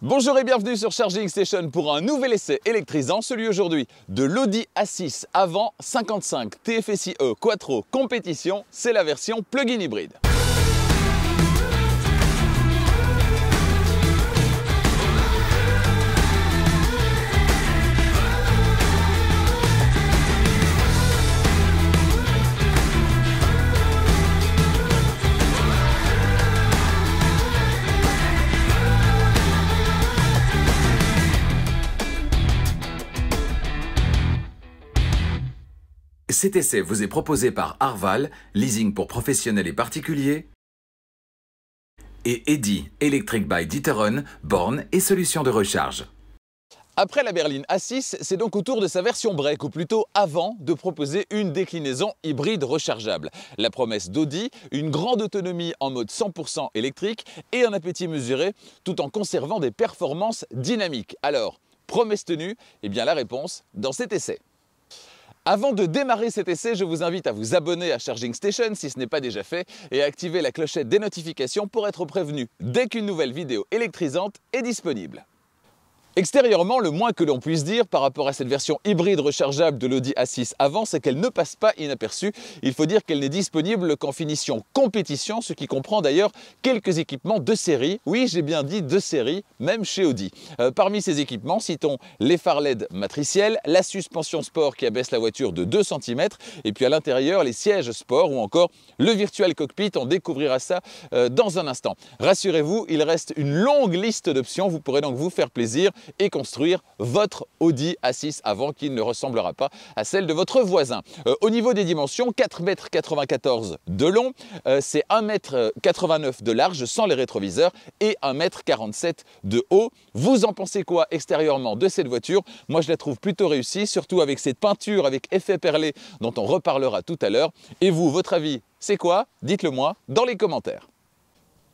Bonjour et bienvenue sur Charging Station pour un nouvel essai électrisant, celui aujourd'hui de l'Audi A6 avant 55 TFSI-E Quattro Compétition, c'est la version plug-in hybride. Cet essai vous est proposé par Arval, leasing pour professionnels et particuliers, et Eddy, Electric by Dieteron, Borne et solutions de recharge. Après la berline A6, c'est donc au tour de sa version break, ou plutôt avant, de proposer une déclinaison hybride rechargeable. La promesse d'Audi, une grande autonomie en mode 100% électrique et un appétit mesuré, tout en conservant des performances dynamiques. Alors, promesse tenue et eh bien la réponse dans cet essai. Avant de démarrer cet essai, je vous invite à vous abonner à Charging Station si ce n'est pas déjà fait et à activer la clochette des notifications pour être prévenu dès qu'une nouvelle vidéo électrisante est disponible. Extérieurement, le moins que l'on puisse dire par rapport à cette version hybride rechargeable de l'Audi A6 avant, c'est qu'elle ne passe pas inaperçue. Il faut dire qu'elle n'est disponible qu'en finition compétition, ce qui comprend d'ailleurs quelques équipements de série. Oui, j'ai bien dit de série, même chez Audi. Euh, parmi ces équipements, citons les phares LED matriciels, la suspension sport qui abaisse la voiture de 2 cm, et puis à l'intérieur, les sièges sport ou encore le virtual cockpit. On découvrira ça euh, dans un instant. Rassurez-vous, il reste une longue liste d'options. Vous pourrez donc vous faire plaisir et construire votre Audi A6 avant qu'il ne ressemblera pas à celle de votre voisin. Euh, au niveau des dimensions, 4,94 m de long, euh, c'est 1,89 m euh, de large sans les rétroviseurs et 1,47 m de haut. Vous en pensez quoi extérieurement de cette voiture Moi, je la trouve plutôt réussie, surtout avec cette peinture avec effet perlé dont on reparlera tout à l'heure. Et vous, votre avis, c'est quoi Dites-le moi dans les commentaires.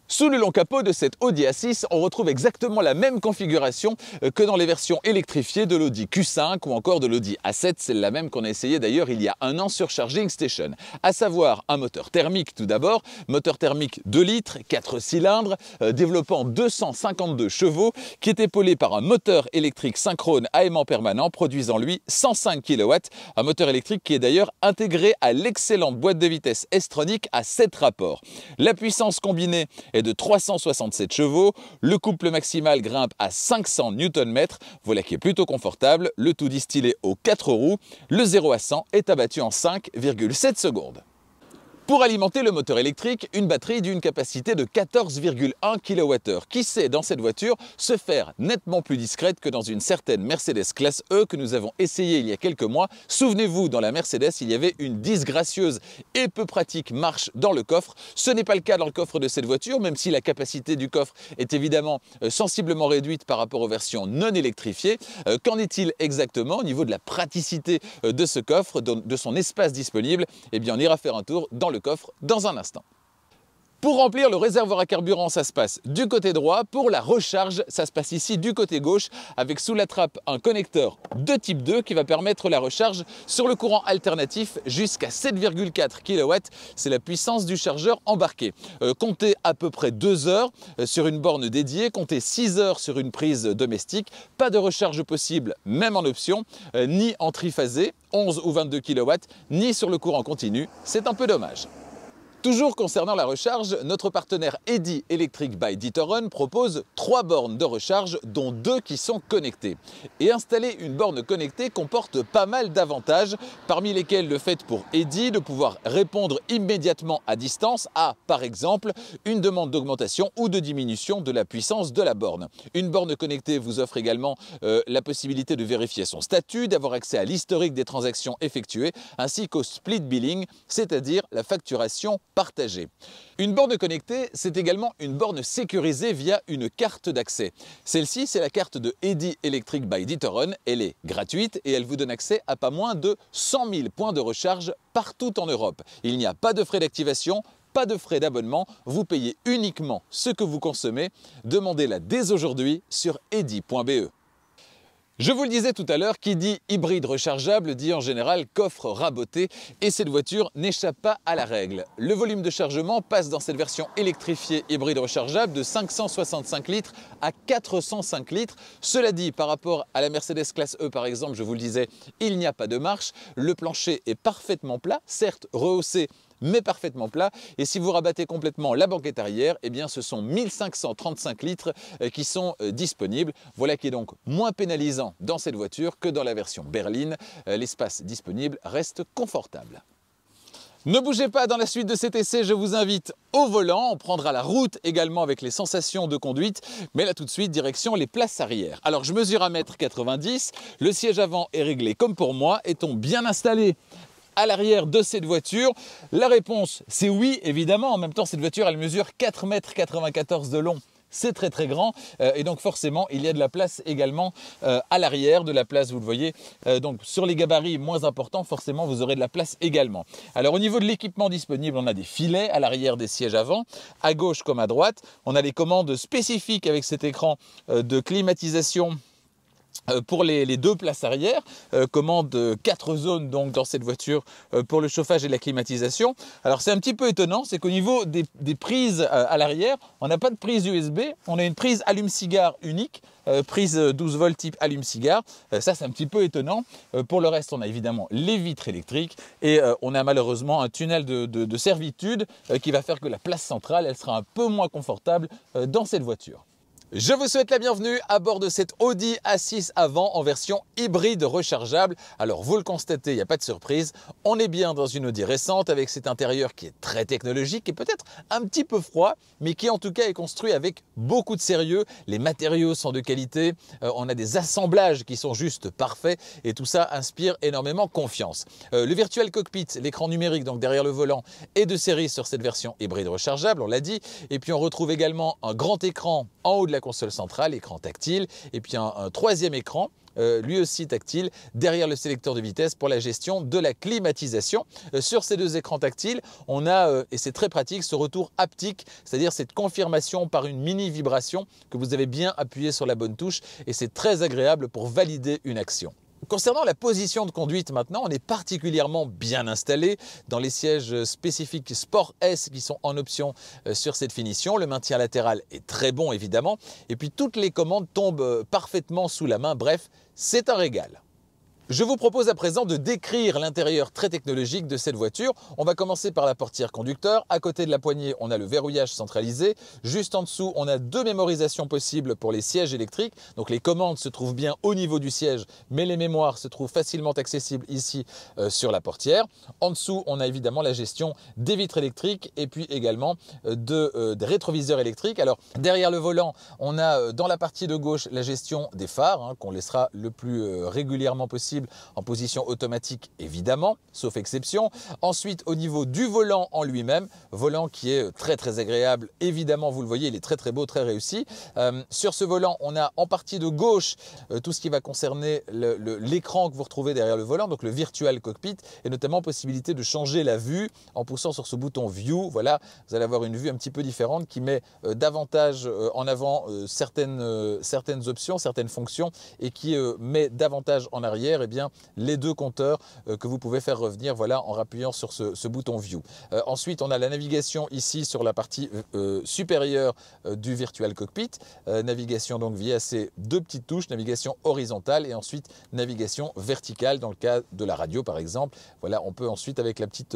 Sous le long capot de cette Audi A6, on retrouve exactement la même configuration euh, que dans les versions électrifiées de l'Audi Q5 ou encore de l'Audi A7, c'est la même qu'on a essayé d'ailleurs il y a un an sur Charging Station. À savoir un moteur thermique tout d'abord, moteur thermique 2 litres, 4 cylindres, euh, développant 252 chevaux, qui est épaulé par un moteur électrique synchrone à aimant permanent produisant lui 105 kW, un moteur électrique qui est d'ailleurs intégré à l'excellente boîte de vitesse S-Tronic à 7 rapports. La puissance combinée est de 367 chevaux, le couple maximal grimpe à 500 Nm, voilà qui est plutôt confortable, le tout distillé aux 4 roues, le 0 à 100 est abattu en 5,7 secondes. Pour alimenter le moteur électrique, une batterie d'une capacité de 14,1 kWh qui sait dans cette voiture se faire nettement plus discrète que dans une certaine Mercedes classe E que nous avons essayé il y a quelques mois. Souvenez-vous, dans la Mercedes, il y avait une disgracieuse et peu pratique marche dans le coffre. Ce n'est pas le cas dans le coffre de cette voiture, même si la capacité du coffre est évidemment euh, sensiblement réduite par rapport aux versions non électrifiées. Euh, qu'en est-il exactement au niveau de la praticité euh, de ce coffre, de son espace disponible Eh bien, on ira faire un tour dans le le coffre dans un instant. Pour remplir le réservoir à carburant, ça se passe du côté droit. Pour la recharge, ça se passe ici du côté gauche avec sous la trappe un connecteur de type 2 qui va permettre la recharge sur le courant alternatif jusqu'à 7,4 kW. C'est la puissance du chargeur embarqué. Euh, comptez à peu près 2 heures euh, sur une borne dédiée, comptez 6 heures sur une prise domestique. Pas de recharge possible, même en option, euh, ni en triphasé, 11 ou 22 kW, ni sur le courant continu. C'est un peu dommage. Toujours concernant la recharge, notre partenaire Eddy Electric by Ditoron propose trois bornes de recharge, dont deux qui sont connectées. Et installer une borne connectée comporte pas mal d'avantages, parmi lesquels le fait pour Eddy de pouvoir répondre immédiatement à distance à, par exemple, une demande d'augmentation ou de diminution de la puissance de la borne. Une borne connectée vous offre également euh, la possibilité de vérifier son statut, d'avoir accès à l'historique des transactions effectuées, ainsi qu'au split billing, c'est-à-dire la facturation partagée. Une borne connectée, c'est également une borne sécurisée via une carte d'accès. Celle-ci, c'est la carte de Eddy Electric by Ditoron. Elle est gratuite et elle vous donne accès à pas moins de 100 000 points de recharge partout en Europe. Il n'y a pas de frais d'activation, pas de frais d'abonnement, vous payez uniquement ce que vous consommez. Demandez-la dès aujourd'hui sur eddy.be. Je vous le disais tout à l'heure, qui dit hybride rechargeable dit en général coffre raboté et cette voiture n'échappe pas à la règle. Le volume de chargement passe dans cette version électrifiée hybride rechargeable de 565 litres à 405 litres. Cela dit, par rapport à la Mercedes classe E par exemple, je vous le disais, il n'y a pas de marche, le plancher est parfaitement plat, certes rehaussé mais parfaitement plat. Et si vous rabattez complètement la banquette arrière, eh bien ce sont 1535 litres euh, qui sont euh, disponibles. Voilà qui est donc moins pénalisant dans cette voiture que dans la version berline. Euh, l'espace disponible reste confortable. Ne bougez pas dans la suite de cet essai, je vous invite au volant, on prendra la route également avec les sensations de conduite, mais là tout de suite direction les places arrière. Alors je mesure 1m90, le siège avant est réglé comme pour moi et on bien installé à l'arrière de cette voiture La réponse, c'est oui, évidemment. En même temps, cette voiture, elle mesure 4,94 m de long c'est très très grand euh, et donc forcément il y a de la place également euh, à l'arrière de la place vous le voyez euh, donc sur les gabarits moins importants forcément vous aurez de la place également alors au niveau de l'équipement disponible on a des filets à l'arrière des sièges avant à gauche comme à droite on a les commandes spécifiques avec cet écran de climatisation euh, pour les, deux places arrière, euh, commande euh, quatre zones donc dans cette voiture pour le chauffage et la climatisation. Alors c'est un petit peu étonnant, c'est qu'au niveau des, prises à l'arrière, on n'a pas de prise USB, on a une prise allume-cigare unique, prise 12 volts type allume-cigare. ça c'est un petit peu étonnant. pour le reste, on a évidemment les vitres électriques et on a malheureusement un tunnel de, de servitude qui va faire que la place centrale, elle sera un peu moins confortable dans cette voiture. Je vous souhaite la bienvenue à bord de cette Audi A6 avant en version hybride rechargeable. Alors vous le constatez, il n'y a pas de surprise, on est bien dans une Audi récente avec cet intérieur qui est très technologique et peut-être un petit peu froid, mais qui en tout cas est construit avec beaucoup de sérieux. Les matériaux sont de qualité, euh, on a des assemblages qui sont juste parfaits et tout ça inspire énormément confiance. Euh, le virtuel cockpit, l'écran numérique donc derrière le volant est de série sur cette version hybride rechargeable, on l'a dit, et puis on retrouve également un grand écran en haut de la console centrale, écran tactile, et puis un, troisième écran euh, lui aussi tactile, derrière le sélecteur de vitesse pour la gestion de la climatisation. Euh, sur ces deux écrans tactiles, on a, euh, et c'est très pratique, ce retour haptique, c'est-à-dire cette confirmation par une mini vibration que vous avez bien appuyé sur la bonne touche, et c'est très agréable pour valider une action. Concernant la position de conduite maintenant, on est particulièrement bien installé dans les sièges spécifiques Sport S qui sont en option euh, sur cette finition. Le maintien latéral est très bon évidemment et puis toutes les commandes tombent euh, parfaitement sous la main. Bref, c'est un régal. Je vous propose à présent de décrire l'intérieur très technologique de cette voiture. On va commencer par la portière conducteur. À côté de la poignée, on a le verrouillage centralisé. Juste en dessous, on a deux mémorisations possibles pour les sièges électriques. Donc les commandes se trouvent bien au niveau du siège, mais les mémoires se trouvent facilement accessibles ici euh, sur la portière. En dessous, on a évidemment la gestion des vitres électriques et puis également euh, de, euh, des rétroviseurs électriques. Alors derrière le volant, on a dans la partie de gauche la gestion des phares hein, qu'on laissera le plus régulièrement possible en position automatique, évidemment, sauf exception. Ensuite, au niveau du volant en lui-même, volant qui est très très agréable, évidemment, vous le voyez, il est très très beau, très réussi. Euh, sur ce volant, on a en partie de gauche euh, tout ce qui va concerner l'écran que vous retrouvez derrière le volant, donc le virtual cockpit, et notamment possibilité de changer la vue en poussant sur ce bouton View. Voilà, vous allez avoir une vue un petit peu différente qui met euh, davantage en avant certaines, certaines options, certaines fonctions, et qui met davantage en arrière eh bien, les deux compteurs euh, que vous pouvez faire revenir voilà, en appuyant sur ce, bouton View. Euh, ensuite, on a la navigation ici sur la partie euh, supérieure du Virtual Cockpit. navigation donc via ces deux petites touches, navigation horizontale et ensuite navigation verticale dans le cas de la radio par exemple. Voilà, on peut ensuite avec la petite,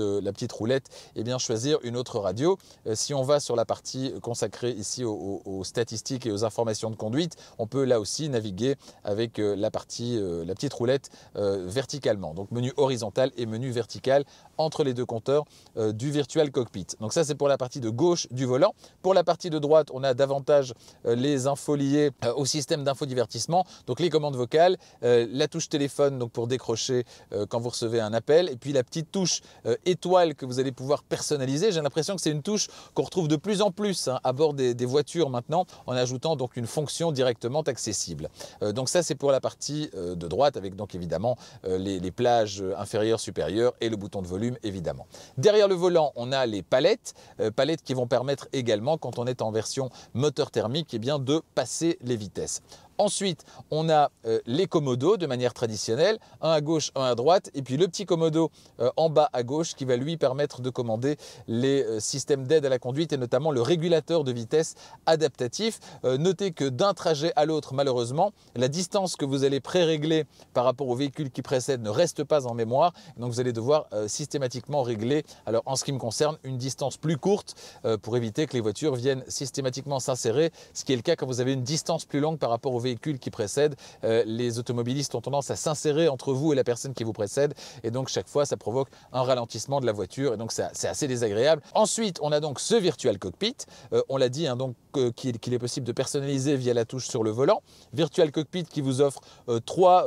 roulette et eh bien, choisir une autre radio. si on va sur la partie consacrée ici aux, aux statistiques et aux informations de conduite, on peut là aussi naviguer avec la partie, la petite roulette euh, verticalement. Donc menu horizontal et menu vertical entre les deux compteurs euh, du Virtual Cockpit. Donc ça c'est pour la partie de gauche du volant. Pour la partie de droite, on a davantage euh, les infos liées au système d'infodivertissement. Donc les commandes vocales, la touche téléphone donc pour décrocher quand vous recevez un appel et puis la petite touche étoile que vous allez pouvoir personnaliser. J'ai l'impression que c'est une touche qu'on retrouve de plus en plus hein, à bord des, voitures maintenant en ajoutant donc une fonction directement accessible. donc ça c'est pour la partie de droite avec donc évidemment évidemment euh, les, plages inférieures, supérieures et le bouton de volume évidemment. Derrière le volant, on a les palettes, euh, palettes qui vont permettre également quand on est en version moteur thermique et eh bien, de passer les vitesses. Ensuite, on a euh, les commodos de manière traditionnelle, un à gauche, un à droite, et puis le petit commodo euh, en bas à gauche qui va lui permettre de commander les euh, systèmes d'aide à la conduite et notamment le régulateur de vitesse adaptatif. notez que d'un trajet à l'autre, malheureusement, la distance que vous allez pré-régler par rapport au véhicule qui précède ne reste pas en mémoire, donc vous allez devoir systématiquement régler, alors en ce qui me concerne, une distance plus courte pour éviter que les voitures viennent systématiquement s'insérer, ce qui est le cas quand vous avez une distance plus longue par rapport au véhicule qui précède, euh, les automobilistes ont tendance à s'insérer entre vous et la personne qui vous précède. Et donc, chaque fois, ça provoque un ralentissement de la voiture. Et donc, c'est assez désagréable. Ensuite, on a donc ce virtual cockpit. Euh, on l'a dit, hein, donc, euh, qu'il est possible de personnaliser via la touche sur le volant. Virtual cockpit qui vous offre trois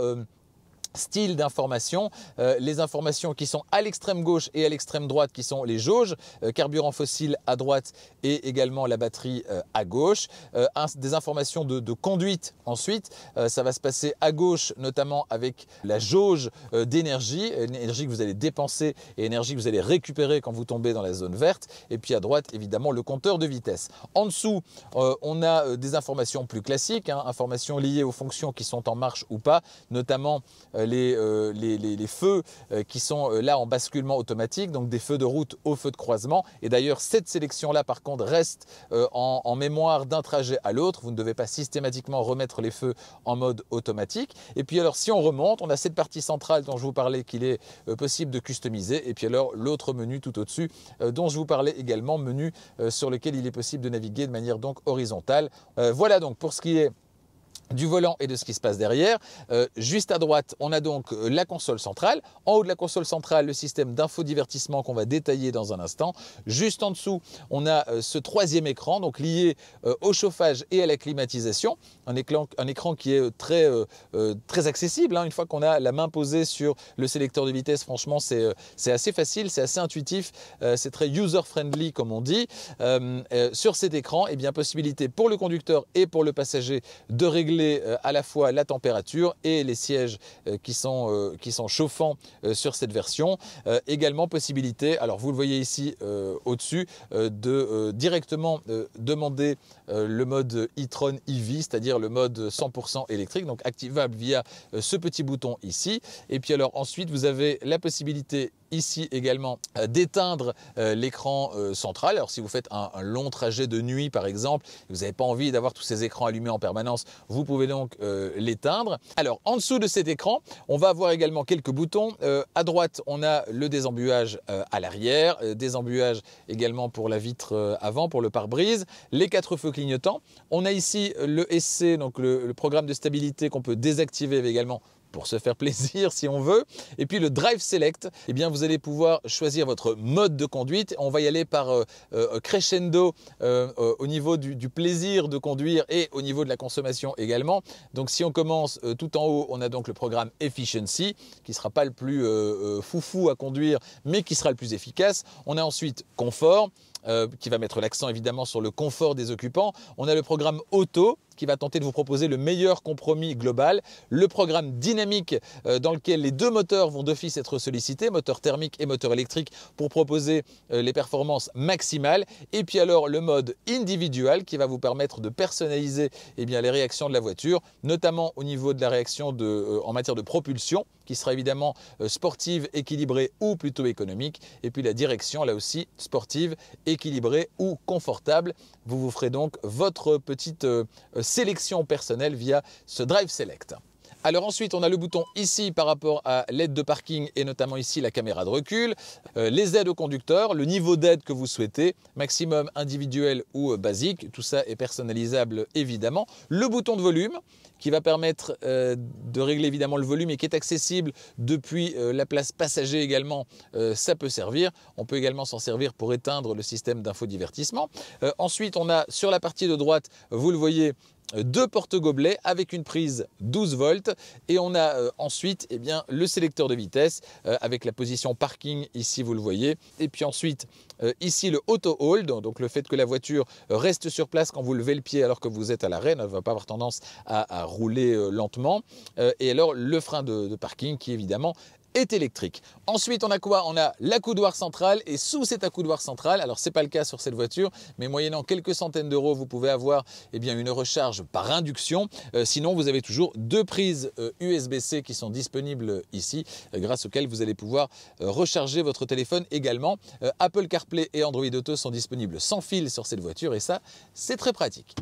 style d'information, euh, les informations qui sont à l'extrême gauche et à l'extrême droite qui sont les jauges, euh, carburant fossile à droite et également la batterie euh, à gauche, des informations de, conduite ensuite, ça va se passer à gauche notamment avec la jauge d'énergie, énergie que vous allez dépenser et énergie que vous allez récupérer quand vous tombez dans la zone verte, et puis à droite évidemment le compteur de vitesse. En dessous, on a des informations plus classiques, hein, informations liées aux fonctions qui sont en marche ou pas, notamment euh, euh, les, feux euh, qui sont là en basculement automatique, donc des feux de route aux feux de croisement. Et d'ailleurs, cette sélection-là, par contre, reste en, mémoire d'un trajet à l'autre. Vous ne devez pas systématiquement remettre les feux en mode automatique. Et puis alors, si on remonte, on a cette partie centrale dont je vous parlais qu'il est possible de customiser. Et puis alors, l'autre menu tout au-dessus dont je vous parlais également, menu sur lequel il est possible de naviguer de manière donc horizontale. voilà donc pour ce qui est du volant et de ce qui se passe derrière. Euh, juste à droite, on a donc euh, la console centrale. En haut de la console centrale, le système d'infodivertissement qu'on va détailler dans un instant. Juste en dessous, on a euh, ce troisième écran, donc lié au chauffage et à la climatisation. Un écran, qui est très, très accessible. Hein. Une fois qu'on a la main posée sur le sélecteur de vitesse, franchement, c'est assez facile, c'est assez intuitif, c'est très user-friendly, comme on dit. sur cet écran, eh bien, possibilité pour le conducteur et pour le passager de euh, à la fois la température et les sièges euh, qui sont, euh, qui sont chauffants sur cette version. également possibilité, alors vous le voyez ici au-dessus, de directement demander le mode e-tron EV, c'est-à-dire le mode 100% électrique, donc activable via ce petit bouton ici. Et puis alors ensuite, vous avez la possibilité ici également d'éteindre l'écran central. Alors si vous faites un, long trajet de nuit par exemple, vous n'avez pas envie d'avoir tous ces écrans allumés en permanence, vous pouvez donc euh, l'éteindre. Alors, en dessous de cet écran, on va avoir également quelques boutons. Euh, à droite, on a le désembuage euh, à l'arrière, désembuage également pour la vitre avant, pour le pare-brise, les quatre feux clignotants. On a ici le SC, donc le programme de stabilité qu'on peut désactiver également pour se faire plaisir si on veut. Et puis le Drive Select, eh bien vous allez pouvoir choisir votre mode de conduite. On va y aller par euh, euh, crescendo euh, au niveau du, plaisir de conduire et au niveau de la consommation également. Donc si on commence tout en haut, on a donc le programme Efficiency qui ne sera pas le plus foufou à conduire mais qui sera le plus efficace. On a ensuite Confort. qui va mettre l'accent évidemment sur le confort des occupants. On a le programme auto qui va tenter de vous proposer le meilleur compromis global, le programme dynamique euh, dans lequel les deux moteurs vont d'office être sollicités, moteur thermique et moteur électrique, pour proposer euh, les performances maximales. Et puis alors le mode individuel qui va vous permettre de personnaliser eh bien, les réactions de la voiture, notamment au niveau de la réaction de, euh, en matière de propulsion, qui sera évidemment sportive, équilibrée ou plutôt économique. Et puis la direction, là aussi, sportive, équilibrée ou confortable. Vous vous ferez donc votre petite sélection personnelle via ce Drive Select. Alors ensuite, on a le bouton ici par rapport à l'aide de parking et notamment ici la caméra de recul, euh, les aides au conducteur, le niveau d'aide que vous souhaitez, maximum individuel ou euh, basique, tout ça est personnalisable évidemment. Le bouton de volume qui va permettre euh, de régler évidemment le volume et qui est accessible depuis la place passager également, ça peut servir. On peut également s'en servir pour éteindre le système d'infodivertissement. ensuite, on a sur la partie de droite, vous le voyez, deux porte-gobelets avec une prise 12 volts et on a euh, ensuite eh bien, le sélecteur de vitesse euh, avec la position parking ici vous le voyez et puis ensuite euh, ici le auto hold donc le fait que la voiture reste sur place quand vous levez le pied alors que vous êtes à l'arrêt ne va pas avoir tendance à, rouler lentement et alors le frein de, de parking qui évidemment est électrique. Ensuite, on a quoi On a l'accoudoir central et sous cet accoudoir central, alors c'est pas le cas sur cette voiture, mais moyennant quelques centaines d'euros, vous pouvez avoir eh bien, une recharge par induction. Euh, sinon, vous avez toujours deux prises USB-C euh, qui sont disponibles euh, ici, grâce auxquelles vous allez pouvoir recharger votre téléphone également. Apple CarPlay et Android Auto sont disponibles sans fil sur cette voiture et ça, c'est très pratique.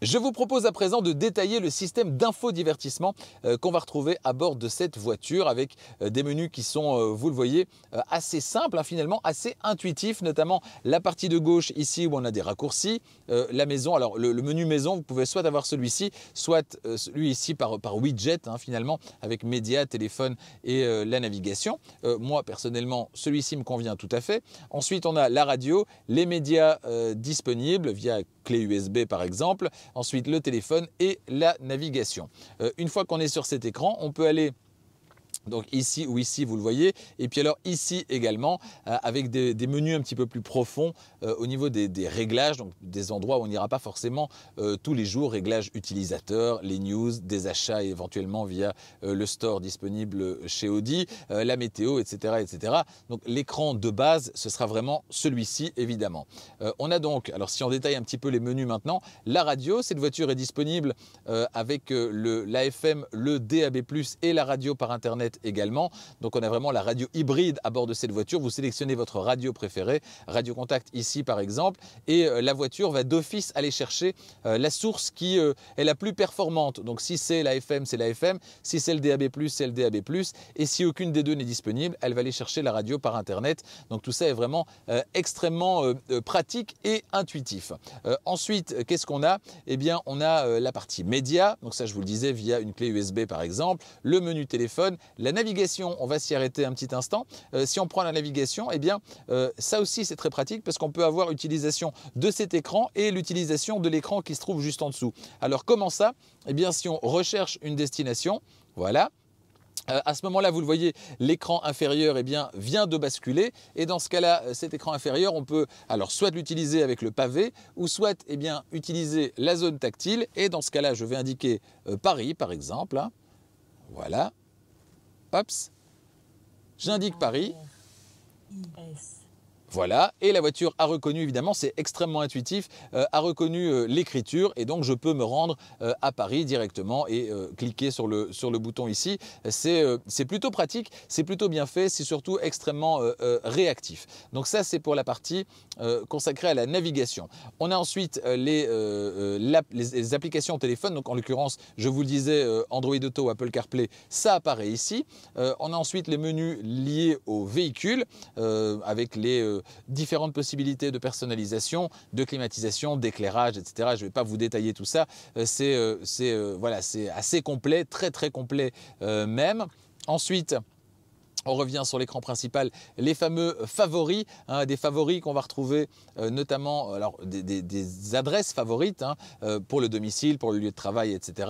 Je vous propose à présent de détailler le système d'infodivertissement euh, qu'on va retrouver à bord de cette voiture avec euh, des menus qui sont, euh, vous le voyez, assez simples, hein, finalement assez intuitifs, notamment la partie de gauche ici où on a des raccourcis, la maison, alors le, menu maison, vous pouvez soit avoir celui-ci, soit celui ci par, par widget hein, finalement, avec médias, téléphone et la navigation. moi personnellement, celui-ci me convient tout à fait. Ensuite, on a la radio, les médias disponibles via clé USB par exemple, ensuite le téléphone et la navigation. Euh, une fois qu'on est sur cet écran, on peut aller donc ici ou ici, vous le voyez. Et puis alors ici également, euh, avec des, menus un petit peu plus profonds euh, au niveau des, réglages, donc des endroits où on n'ira pas forcément euh, tous les jours, réglages utilisateurs, les news, des achats éventuellement via le store disponible chez Audi, la météo, etc. etc. Donc l'écran de base, ce sera vraiment celui-ci évidemment. on a donc, alors si on détaille un petit peu les menus maintenant, la radio, cette voiture est disponible avec l'AFM, le DAB+, et la radio par Internet également. Donc on a vraiment la radio hybride à bord de cette voiture. Vous sélectionnez votre radio préférée, Radio Contact ici par exemple, et euh, la voiture va d'office aller chercher euh, la source qui euh, est la plus performante. Donc si c'est la FM, c'est la FM, si c'est le DAB+, c'est le DAB+, et si aucune des deux n'est disponible, elle va aller chercher la radio par internet. Donc tout ça est vraiment extrêmement pratique et intuitif. ensuite, qu'est-ce qu'on a Eh bien, on a la partie média, donc ça je vous le disais via une clé USB par exemple, le menu téléphone, la la navigation, on va s'y arrêter un petit instant. Euh, si on prend la navigation, eh bien, euh, ça aussi c'est très pratique parce qu'on peut avoir utilisation de cet écran et l'utilisation de l'écran qui se trouve juste en dessous. Alors comment ça Eh bien, si on recherche une destination, voilà, euh, à ce moment-là, vous le voyez, l'écran inférieur eh bien, vient de basculer et dans ce cas-là, cet écran inférieur, on peut alors soit l'utiliser avec le pavé ou soit eh bien, utiliser la zone tactile et dans ce cas-là, je vais indiquer Paris par exemple. Hein. Voilà, PAPS, J'indique Paris. Voilà, et la voiture a reconnu, évidemment, c'est extrêmement intuitif, euh, a reconnu euh, l'écriture, et donc je peux me rendre euh, à Paris directement et cliquer sur le, sur le bouton ici. C'est plutôt pratique, c'est plutôt bien fait, c'est surtout extrêmement réactif. Donc ça, c'est pour la partie consacrée à la navigation. On a ensuite les, les, applications téléphone, donc en l'occurrence, je vous le disais, Android Auto, Apple CarPlay, ça apparaît ici. on a ensuite les menus liés au véhicule, avec les différentes possibilités de personnalisation, de climatisation, d'éclairage, etc. Je ne vais pas vous détailler tout ça. Euh, c'est euh, euh, voilà, assez complet, très très complet même. Ensuite, on revient sur l'écran principal, les fameux favoris, hein, des favoris qu'on va retrouver euh, notamment, euh, des, adresses favorites hein, euh, pour le domicile, pour le lieu de travail, etc.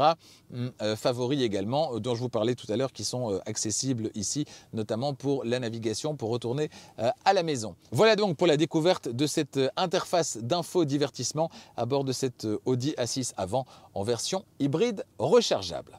Hum, favoris également, dont je vous parlais tout à l'heure, qui sont accessibles ici, notamment pour la navigation, pour retourner à la maison. Voilà donc pour la découverte de cette interface d'infodivertissement à bord de cette Audi A6 avant en version hybride rechargeable.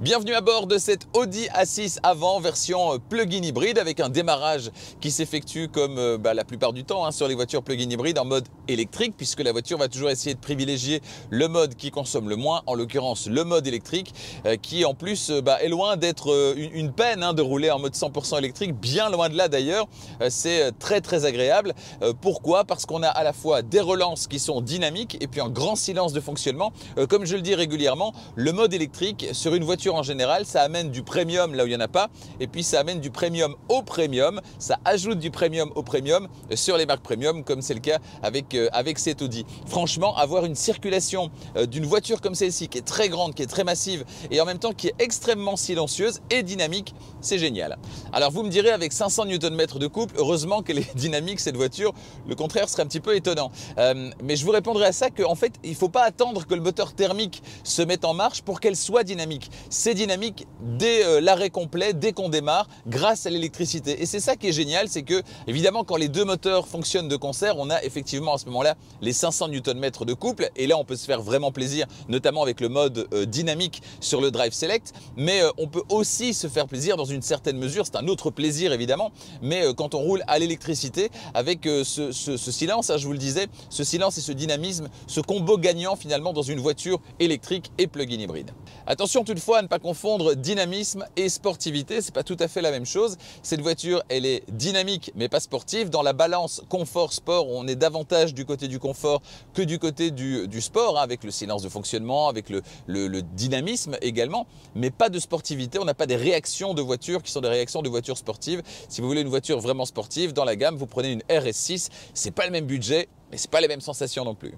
Bienvenue à bord de cette Audi A6 avant version euh, plug-in hybride avec un démarrage qui s'effectue comme euh, bah, la plupart du temps hein, sur les voitures plug-in hybrides en mode électrique puisque la voiture va toujours essayer de privilégier le mode qui consomme le moins, en l'occurrence le mode électrique euh, qui en plus bah, est loin d'être une, peine hein, de rouler en mode 100% électrique, bien loin de là d'ailleurs, c'est très très agréable. pourquoi Parce qu'on a à la fois des relances qui sont dynamiques et puis un grand silence de fonctionnement. comme je le dis régulièrement, le mode électrique sur une voiture en général, ça amène du premium là où il n'y en a pas, et puis ça amène du premium au premium, ça ajoute du premium au premium sur les marques premium, comme c'est le cas avec, euh, avec cet Audi. Franchement, avoir une circulation euh, d'une voiture comme celle-ci, qui est très grande, qui est très massive, et en même temps qui est extrêmement silencieuse et dynamique, c'est génial. Alors vous me direz, avec 500 Nm de couple, heureusement qu'elle est dynamique cette voiture, le contraire serait un petit peu étonnant. Euh, mais je vous répondrai à ça qu'en fait, il ne faut pas attendre que le moteur thermique se mette en marche pour qu'elle soit dynamique c'est dynamique dès euh, l'arrêt complet, dès qu'on démarre, grâce à l'électricité. Et c'est ça qui est génial, c'est que évidemment quand les deux moteurs fonctionnent de concert, on a effectivement à ce moment-là les 500 Nm de couple, et là on peut se faire vraiment plaisir, notamment avec le mode euh, dynamique sur le Drive Select, mais euh, on peut aussi se faire plaisir dans une certaine mesure, c'est un autre plaisir évidemment, mais quand on roule à l'électricité, avec ce, silence, hein, je vous le disais, ce silence et ce dynamisme, ce combo gagnant finalement dans une voiture électrique et plug-in hybride. Attention toutefois à pas confondre dynamisme et sportivité, c'est pas tout à fait la même chose. Cette voiture, elle est dynamique mais pas sportive. Dans la balance confort-sport, on est davantage du côté du confort que du côté du, sport, hein, avec le silence de fonctionnement, avec le, dynamisme également, mais pas de sportivité. On n'a pas des réactions de voitures qui sont des réactions de voitures sportives. Si vous voulez une voiture vraiment sportive, dans la gamme, vous prenez une RS6. C'est pas le même budget, mais c'est pas les mêmes sensations non plus.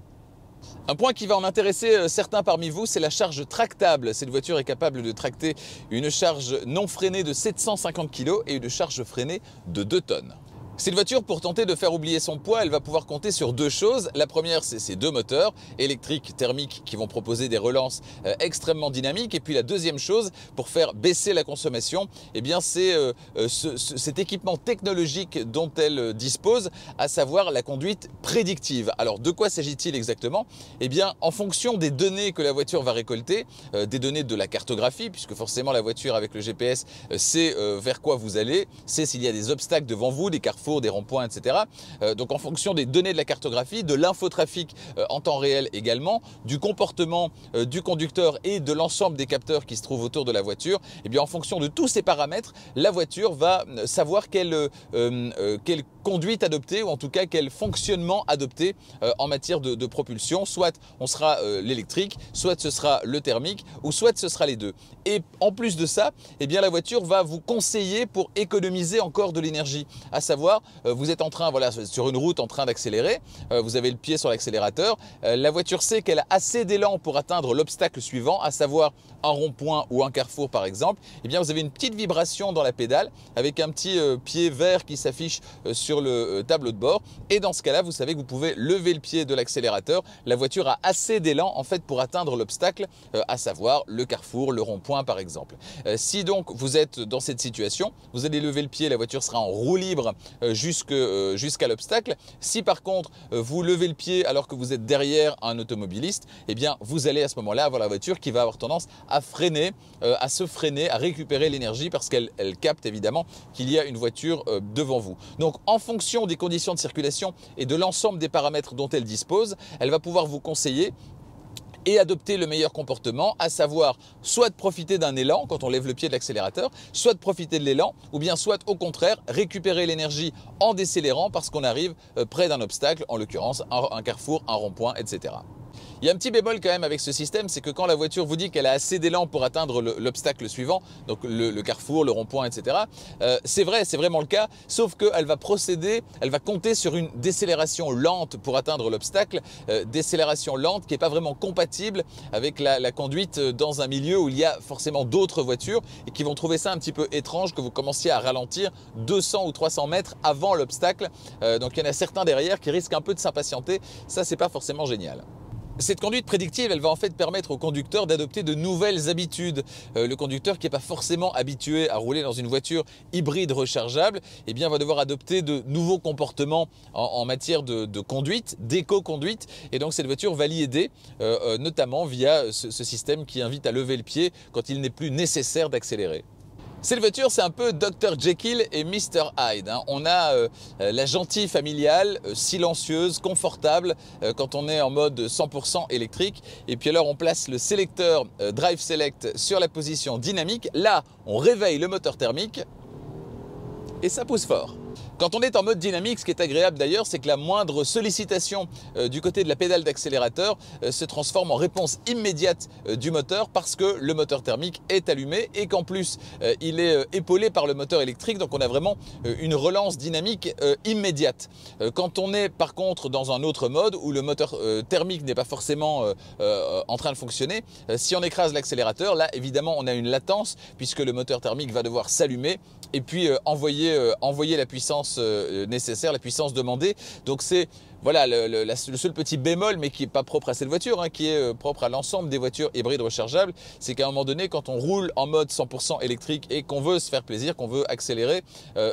Un point qui va en intéresser euh, certains parmi vous, c'est la charge tractable. Cette voiture est capable de tracter une charge non freinée de 750 kg et une charge freinée de 2 tonnes. Cette voiture, pour tenter de faire oublier son poids, elle va pouvoir compter sur deux choses. La première, c'est ses deux moteurs, électriques, thermiques, qui vont proposer des relances euh, extrêmement dynamiques. Et puis la deuxième chose, pour faire baisser la consommation, eh bien c'est euh, euh, cet équipement technologique dont elle dispose, à savoir la conduite prédictive. Alors de quoi s'agit-il exactement Eh bien, en fonction des données que la voiture va récolter, des données de la cartographie, puisque forcément la voiture avec le GPS sait vers quoi vous allez, sait s'il y a des obstacles devant vous, des carrefours des ronds-points, etc. Euh, donc en fonction des données de la cartographie, de l'infotrafic euh, en temps réel également, du comportement euh, du conducteur et de l'ensemble des capteurs qui se trouvent autour de la voiture, et eh bien en fonction de tous ces paramètres, la voiture va savoir quelle, quelle conduite adopter ou en tout cas quel fonctionnement adopter en matière de, de, propulsion. Soit on sera l'électrique, soit ce sera le thermique ou soit ce sera les deux. Et en plus de ça, et eh bien la voiture va vous conseiller pour économiser encore de l'énergie, à savoir euh, vous êtes en train, voilà, sur une route en train d'accélérer, euh, vous avez le pied sur l'accélérateur, euh, la voiture sait qu'elle a assez d'élan pour atteindre l'obstacle suivant, à savoir un rond-point ou un carrefour par exemple, et eh bien vous avez une petite vibration dans la pédale avec un petit pied vert qui s'affiche sur le tableau de bord. Et dans ce cas-là, vous savez que vous pouvez lever le pied de l'accélérateur. La voiture a assez d'élan en fait pour atteindre l'obstacle, à savoir le carrefour, le rond-point par exemple. Si donc vous êtes dans cette situation, vous allez lever le pied, la voiture sera en roue libre euh, euh, jusqu'à l'obstacle. Si par contre euh, vous levez le pied alors que vous êtes derrière un automobiliste, eh bien vous allez à ce moment-là avoir la voiture qui va avoir tendance à freiner, à se freiner, à récupérer l'énergie parce qu'elle capte évidemment qu'il y a une voiture devant vous. Donc en fonction des conditions de circulation et de l'ensemble des paramètres dont elle dispose, elle va pouvoir vous conseiller et adopter le meilleur comportement, à savoir soit de profiter d'un élan quand on lève le pied de l'accélérateur, soit de profiter de l'élan, ou bien soit au contraire récupérer l'énergie en décélérant parce qu'on arrive euh, près d'un obstacle, en l'occurrence un, carrefour, un rond-point, etc. Il y a un petit bémol quand même avec ce système, c'est que quand la voiture vous dit qu'elle a assez d'élan pour atteindre l'obstacle suivant, donc le, carrefour, le rond-point, etc., euh, c'est vrai, c'est vraiment le cas, sauf qu'elle va procéder, elle va compter sur une décélération lente pour atteindre l'obstacle, euh, décélération lente qui n'est pas vraiment compatible avec la, conduite euh, dans un milieu où il y a forcément d'autres voitures et qui vont trouver ça un petit peu étrange que vous commenciez à ralentir 200 ou 300 mètres avant l'obstacle. donc il y en a certains derrière qui risquent un peu de s'impatienter. Ça, c'est pas forcément génial. Cette conduite prédictive, elle va en fait permettre au conducteur d'adopter de nouvelles habitudes. Euh, le conducteur qui n'est pas forcément habitué à rouler dans une voiture hybride rechargeable, eh va devoir adopter de nouveaux comportements en, matière de, conduite, d'éco-conduite. Et donc, cette voiture va l'y aider, euh, euh, notamment via ce système qui invite à lever le pied quand il n'est plus nécessaire d'accélérer voiture, c'est un peu Dr Jekyll et Mr Hyde. Hein. On a euh, la gentille familiale, euh, silencieuse, confortable, euh, quand on est en mode 100% électrique. Et puis alors, on place le sélecteur Drive Select sur la position dynamique. Là, on réveille le moteur thermique et ça pousse fort. Quand on est en mode dynamique, ce qui est agréable d'ailleurs, c'est que la moindre sollicitation euh, du côté de la pédale d'accélérateur euh, se transforme en réponse immédiate euh, du moteur parce que le moteur thermique est allumé et qu'en plus il est épaulé par le moteur électrique, donc on a vraiment une relance dynamique immédiate. Quand on est par contre dans un autre mode où le moteur thermique n'est pas forcément en train de fonctionner, si on écrase l'accélérateur, là évidemment on a une latence puisque le moteur thermique va devoir s'allumer et puis euh, euh, envoyer, la puissance euh, nécessaire, la puissance demandée. Donc c'est voilà le, seul petit bémol, mais qui n'est pas propre à cette voiture, hein, qui est propre à l'ensemble des voitures hybrides rechargeables, c'est qu'à un moment donné, quand on roule en mode 100% électrique et qu'on veut se faire plaisir, qu'on veut accélérer,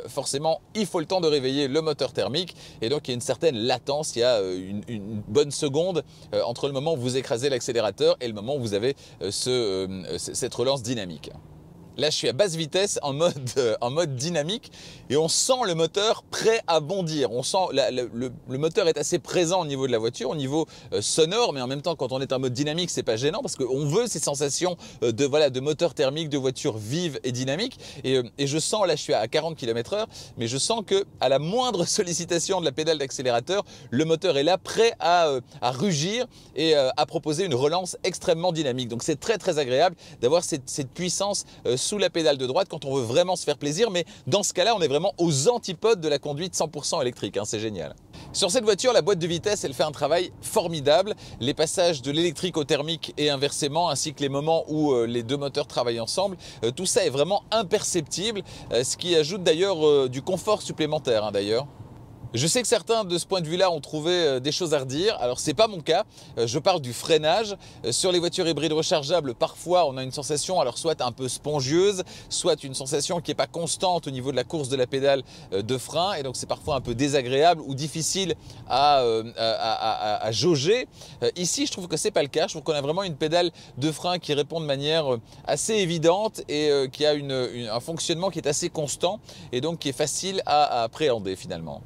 forcément, il faut le temps de réveiller le moteur thermique, et donc il y a une certaine latence, il y a une, bonne seconde entre le moment où vous écrasez l'accélérateur et le moment où vous avez cette relance dynamique. Là, je suis à basse vitesse en mode, euh, en mode dynamique et on sent le moteur prêt à bondir. On sent le, moteur est assez présent au niveau de la voiture, au niveau euh, sonore, mais en même temps, quand on est en mode dynamique, c'est pas gênant parce qu'on veut ces sensations euh, de, voilà, de moteur thermique, de voiture vive et dynamique. Et, je sens, là, je suis à 40 km/h, mais je sens que à la moindre sollicitation de la pédale d'accélérateur, le moteur est là prêt à, rugir et à proposer une relance extrêmement dynamique. Donc, c'est très très agréable d'avoir cette, cette puissance la pédale de droite quand on veut vraiment se faire plaisir, mais dans ce cas-là, on est vraiment aux antipodes de la conduite 100% électrique, hein, c'est génial. Sur cette voiture, la boîte de vitesse, elle fait un travail formidable. Les passages de l'électrique au thermique et inversement, ainsi que les moments où euh, les deux moteurs travaillent ensemble, euh, tout ça est vraiment imperceptible, euh, ce qui ajoute d'ailleurs du confort supplémentaire hein, d'ailleurs. Je sais que certains de ce point de vue-là ont trouvé euh, des choses à redire. Alors c'est pas mon cas. Euh, je parle du freinage. Euh, sur les voitures hybrides rechargeables, parfois on a une sensation, alors soit un peu spongieuse, soit une sensation qui n'est pas constante au niveau de la course de la pédale de frein. Et donc c'est parfois un peu désagréable ou difficile à, à, à, à jauger. Ici, je trouve que c'est pas le cas. Je trouve qu'on a vraiment une pédale de frein qui répond de manière assez évidente et qui a une, un fonctionnement qui est assez constant et donc qui est facile à appréhender finalement.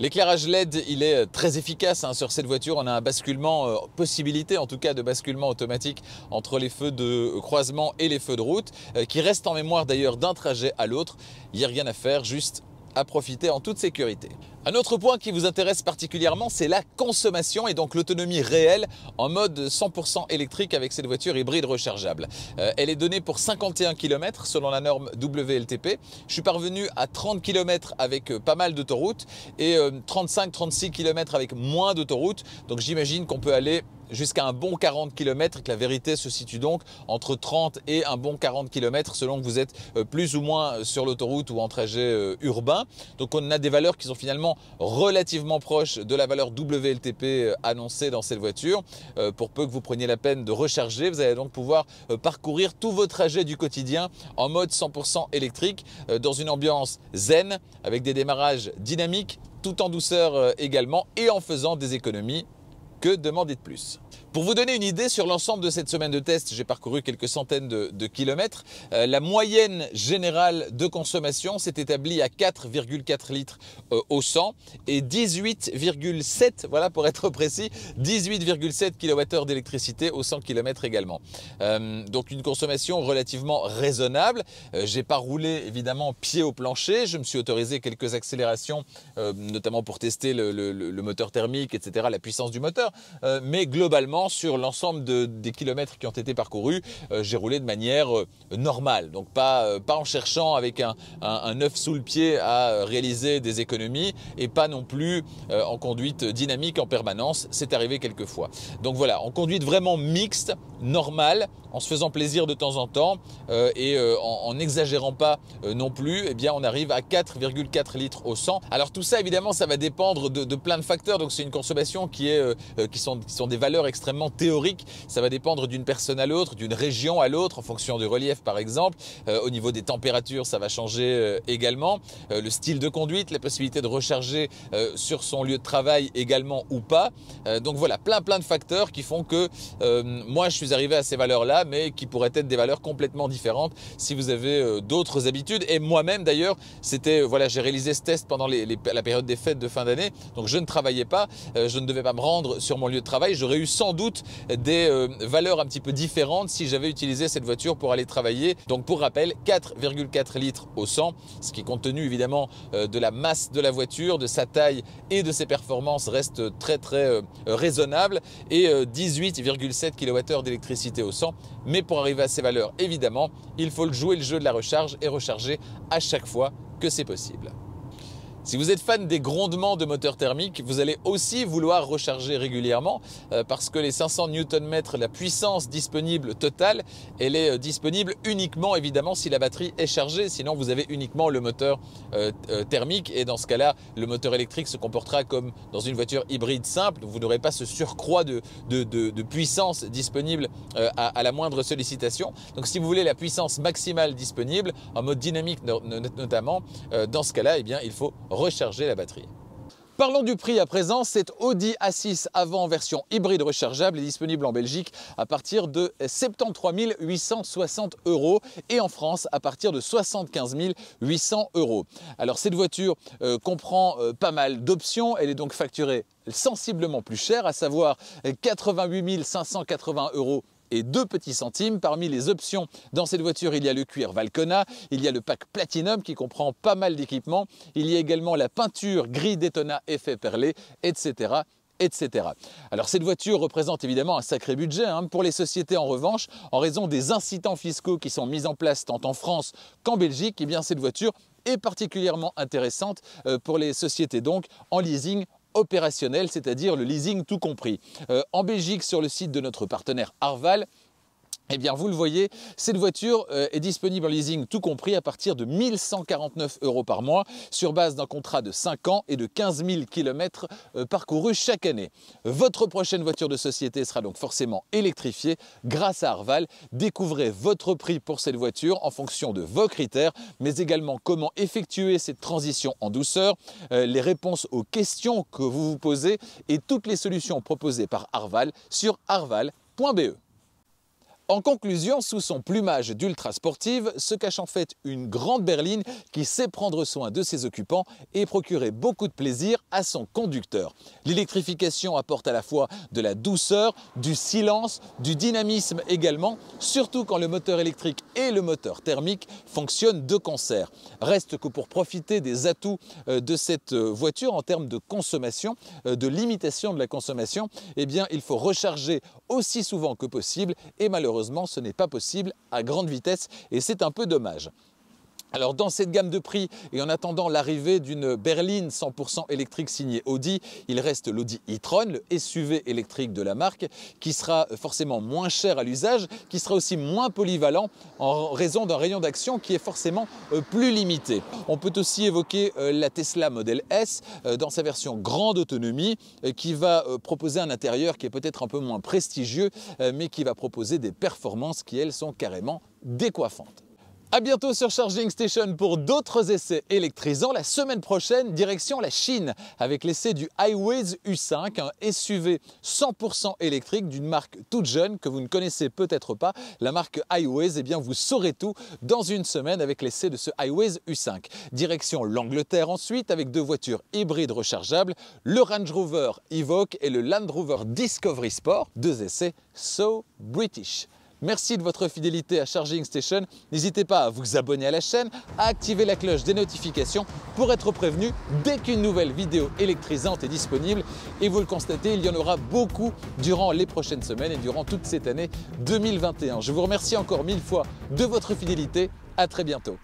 L'éclairage LED, il est euh, très efficace hein. sur cette voiture. On a un basculement, euh, possibilité en tout cas de basculement automatique entre les feux de euh, croisement et les feux de route, qui reste en mémoire d'ailleurs d'un trajet à l'autre. Il n'y a rien à faire, juste à profiter en toute sécurité. Un autre point qui vous intéresse particulièrement, c'est la consommation et donc l'autonomie réelle en mode 100% électrique avec cette voiture hybride rechargeable. Euh, elle est donnée pour 51 km selon la norme WLTP. Je suis parvenu à 30 km avec euh, pas mal d'autoroutes et 35-36 euh, km avec moins d'autoroutes. Donc j'imagine qu'on peut aller jusqu'à un bon 40 km et que la vérité se situe donc entre 30 et un bon 40 km selon que vous êtes euh, plus ou moins sur l'autoroute ou en trajet euh, urbain. Donc on a des valeurs qui sont finalement relativement proches de la valeur WLTP euh, annoncée dans cette voiture. Pour peu que vous preniez la peine de recharger, vous allez donc pouvoir parcourir tous vos trajets du quotidien en mode 100% électrique dans une ambiance zen avec des démarrages dynamiques tout en douceur également et en faisant des économies que demander de plus pour vous donner une idée, sur l'ensemble de cette semaine de test, j'ai parcouru quelques centaines de, kilomètres. Euh, la moyenne générale de consommation s'est établie à 4,4 litres euh, au 100 et 18,7, voilà pour être précis, 18,7 kWh d'électricité au 100 km également. Euh, donc une consommation relativement raisonnable. j'ai pas roulé évidemment pied au plancher, je me suis autorisé quelques accélérations, notamment pour tester le, moteur thermique, etc., la puissance du moteur, mais globalement sur l'ensemble des kilomètres qui ont été parcourus, euh, j'ai roulé de manière euh, normale. Donc euh, pas, en cherchant avec un, œuf sous le pied à réaliser des économies et pas non plus en conduite dynamique en permanence. C'est arrivé quelques fois. Donc voilà, en conduite vraiment mixte, normale, en se faisant plaisir de temps en temps et en n'exagérant pas non plus, eh bien on arrive à 4,4 litres au 100. Alors tout ça, évidemment, ça va dépendre de, plein de facteurs. Donc c'est une consommation qui, est, qui, sont, qui sont des valeurs extrêmement théorique. Ça va dépendre d'une personne à l'autre, d'une région à l'autre, en fonction du relief par exemple. Euh, au niveau des températures, ça va changer euh, également. Euh, le style de conduite, la possibilité de recharger sur son lieu de travail également ou pas. donc voilà, plein plein de facteurs qui font que moi je suis arrivé à ces valeurs-là, mais qui pourraient être des valeurs complètement différentes si vous avez d'autres habitudes. Et moi-même d'ailleurs, c'était voilà, j'ai réalisé ce test pendant la période des fêtes de fin d'année, donc je ne travaillais pas, je ne devais pas me rendre sur mon lieu de travail. J'aurais eu sans doute des euh, valeurs un petit peu différentes si j'avais utilisé cette voiture pour aller travailler. Donc pour rappel, 4,4 litres au 100, ce qui compte tenu évidemment euh, de la masse de la voiture, de sa taille et de ses performances reste très très euh, raisonnable et 18,7 kWh d'électricité au 100. Mais pour arriver à ces valeurs, évidemment, il faut jouer le jeu de la recharge et recharger à chaque fois que c'est possible. Si vous êtes fan des grondements de moteurs thermiques, vous allez aussi vouloir recharger régulièrement euh, parce que les 500 Nm, la puissance disponible totale, elle est euh, disponible uniquement évidemment si la batterie est chargée, sinon vous avez uniquement le moteur euh, thermique et dans ce cas-là, le moteur électrique se comportera comme dans une voiture hybride simple, vous n'aurez pas ce surcroît de, puissance disponible à, la moindre sollicitation. Donc si vous voulez la puissance maximale disponible, en mode dynamique notamment, dans ce cas-là, eh bien, il faut recharger la batterie. Parlons du prix à présent, cette Audi A6 avant version hybride rechargeable est disponible en Belgique à partir de 73 860 euros et en France à partir de 75 800 euros. Alors cette voiture euh, comprend euh, pas mal d'options, elle est donc facturée sensiblement plus chère, à savoir 88 euh, 580 euros et deux petits centimes. Parmi les options dans cette voiture, il y a le cuir Valcona, il y a le pack Platinum qui comprend pas mal d'équipements, il y a également la peinture gris Daytona effet perlé, etc etc. Alors cette voiture représente évidemment un sacré budget. Hein. Pour les sociétés en revanche, en raison des incitants fiscaux qui sont mis en place tant en France qu'en Belgique, et eh bien cette voiture est particulièrement intéressante euh, pour les sociétés donc en leasing opérationnel, c'est-à-dire le leasing tout compris. Euh, en Belgique, sur le site de notre partenaire Arval, eh bien, vous le voyez, cette voiture euh, est disponible en leasing tout compris à partir de 1149 euros par mois sur base d'un contrat de 5 ans et de 15 000 km parcourus chaque année. Votre prochaine voiture de société sera donc forcément électrifiée grâce à Arval. Découvrez votre prix pour cette voiture en fonction de vos critères, mais également comment effectuer cette transition en douceur, euh, les réponses aux questions que vous vous posez et toutes les solutions proposées par Arval sur arval.be. En conclusion, sous son plumage d'ultra sportive se cache en fait une grande berline qui sait prendre soin de ses occupants et procurer beaucoup de plaisir à son conducteur. L'électrification apporte à la fois de la douceur, du silence, du dynamisme également, surtout quand le moteur électrique et le moteur thermique fonctionnent de concert. Reste que pour profiter des atouts euh, de cette euh, voiture en termes de consommation, euh, de limitation de la consommation, eh bien, il faut recharger aussi souvent que possible et malheureusement ce n'est pas possible à grande vitesse et c'est un peu dommage. Alors dans cette gamme de prix et en attendant l'arrivée d'une berline 100% électrique signée Audi, il reste l'Audi e-tron, le SUV électrique de la marque, qui sera forcément moins cher à l'usage, qui sera aussi moins polyvalent en raison d'un rayon d'action qui est forcément euh, plus limité. On peut aussi évoquer euh, la Tesla Model S euh, dans sa version grande autonomie qui va proposer un intérieur qui est peut-être un peu moins prestigieux mais qui va proposer des performances qui elles sont carrément décoiffantes. A bientôt sur Charging Station pour d'autres essais électrisants. La semaine prochaine, direction la Chine avec l'essai du Highways U5, un SUV 100% électrique d'une marque toute jeune que vous ne connaissez peut-être pas. La marque Highways, eh bien vous saurez tout dans une semaine avec l'essai de ce Highways U5. Direction l'Angleterre ensuite avec deux voitures hybrides rechargeables, le Range Rover Evoque et le Land Rover Discovery Sport. Deux essais so British. Merci de votre fidélité à Charging Station. N'hésitez pas à vous abonner à la chaîne, à activer la cloche des notifications pour être prévenu dès qu'une nouvelle vidéo électrisante est disponible. Et vous le constatez, il y en aura beaucoup durant les prochaines semaines et durant toute cette année 2021. Je vous remercie encore mille fois de votre fidélité. À très bientôt.